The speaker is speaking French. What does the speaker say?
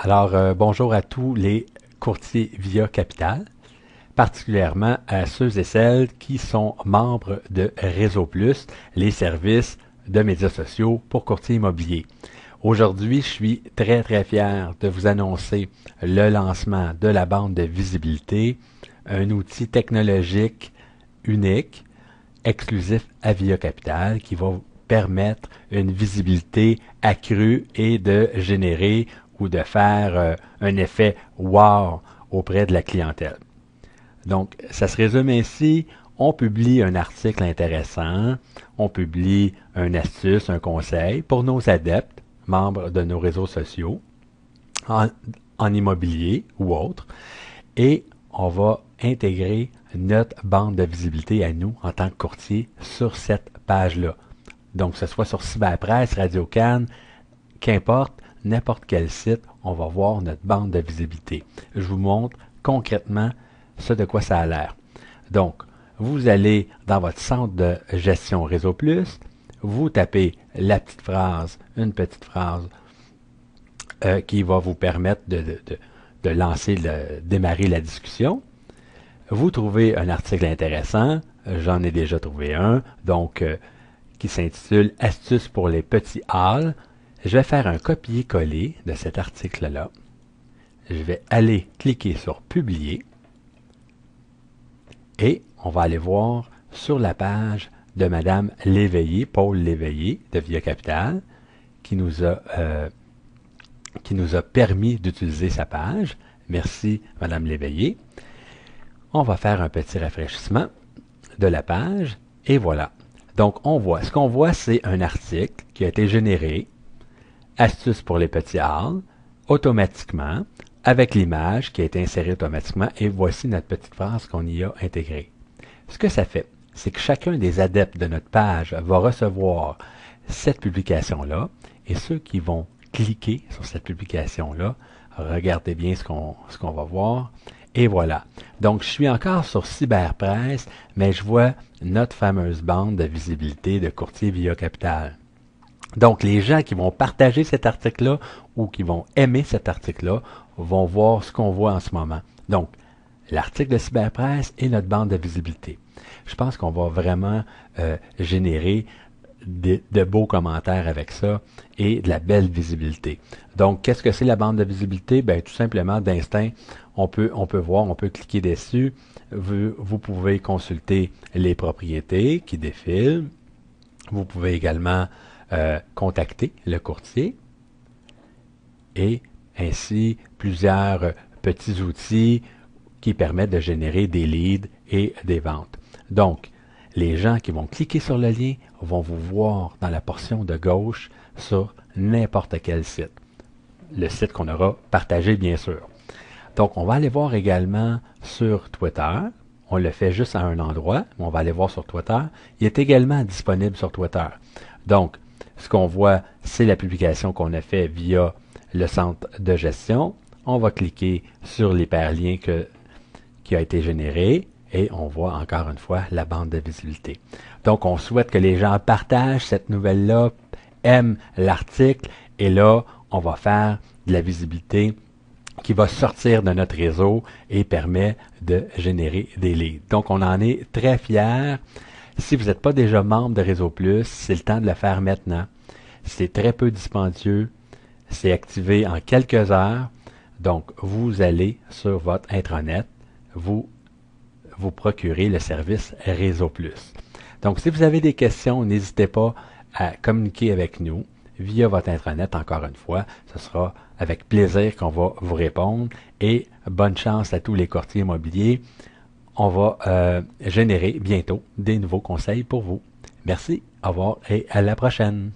Alors, euh, bonjour à tous les courtiers Via Capital, particulièrement à ceux et celles qui sont membres de Réseau Plus, les services de médias sociaux pour courtiers immobiliers. Aujourd'hui, je suis très très fier de vous annoncer le lancement de la bande de visibilité, un outil technologique unique, exclusif à Via Capital, qui va permettre une visibilité accrue et de générer ou de faire euh, un effet wow auprès de la clientèle. Donc, ça se résume ainsi. On publie un article intéressant, on publie une astuce, un conseil pour nos adeptes, membres de nos réseaux sociaux, en, immobilier ou autre, et on va intégrer notre bande de visibilité à nous en tant que courtier sur cette page-là. Donc, que ce soit sur Cyberpresse, Radio Cannes, qu'importe, n'importe quel site, on va voir notre bande de visibilité. Je vous montre concrètement ce de quoi ça a l'air. Donc, vous allez dans votre centre de gestion Réseau Plus, vous tapez la petite phrase, une petite phrase euh, qui va vous permettre de, de, de, lancer, démarrer la discussion. Vous trouvez un article intéressant, j'en ai déjà trouvé un, donc euh, qui s'intitule Astuces pour les petits halls. Je vais faire un copier-coller de cet article-là. Je vais aller cliquer sur Publier et on va aller voir sur la page de Madame Léveillé, Paul Léveillé de Via Capital, qui nous a, euh, qui nous a permis d'utiliser sa page. Merci, Madame Léveillé. On va faire un petit rafraîchissement de la page et voilà. Donc, on voit. Ce qu'on voit, c'est un article qui a été généré Astuce pour les petits halls, automatiquement, avec l'image qui a été insérée automatiquement, et voici notre petite phrase qu'on y a intégrée. Ce que ça fait, c'est que chacun des adeptes de notre page va recevoir cette publication-là, et ceux qui vont cliquer sur cette publication-là, regardez bien ce qu'on va voir, et voilà. Donc, je suis encore sur Cyberpresse, mais je vois notre fameuse bande de visibilité de courtier via Capital. Donc, les gens qui vont partager cet article-là ou qui vont aimer cet article-là vont voir ce qu'on voit en ce moment. Donc, l'article de Cyberpresse et notre bande de visibilité. Je pense qu'on va vraiment euh, générer de, beaux commentaires avec ça et de la belle visibilité. Donc, qu'est-ce que c'est la bande de visibilité? Ben, tout simplement, d'instinct, on peut, on peut voir, on peut cliquer dessus. vous pouvez consulter les propriétés qui défilent. Vous pouvez également euh, contacter le courtier et ainsi plusieurs petits outils qui permettent de générer des leads et des ventes. Donc, les gens qui vont cliquer sur le lien vont vous voir dans la portion de gauche sur n'importe quel site. Le site qu'on aura partagé, bien sûr. Donc, on va aller voir également sur Twitter. On le fait juste à un endroit, mais on va aller voir sur Twitter. Il est également disponible sur Twitter. Donc, ce qu'on voit, c'est la publication qu'on a fait via le centre de gestion. On va cliquer sur l'hyperlien qui a été généré et on voit encore une fois la bande de visibilité. Donc, on souhaite que les gens partagent cette nouvelle-là, aiment l'article et là, on va faire de la visibilité qui va sortir de notre réseau et permet de générer des leads. Donc, on en est très fiers. Si vous n'êtes pas déjà membre de Réseau Plus, c'est le temps de le faire maintenant. C'est très peu dispendieux. C'est activé en quelques heures. Donc, vous allez sur votre intranet, vous vous procurez le service Réseau Plus. Donc, si vous avez des questions, n'hésitez pas à communiquer avec nous via votre intranet, encore une fois. Ce sera avec plaisir qu'on va vous répondre et bonne chance à tous les courtiers immobiliers on va euh, générer bientôt des nouveaux conseils pour vous. Merci, au revoir et à la prochaine.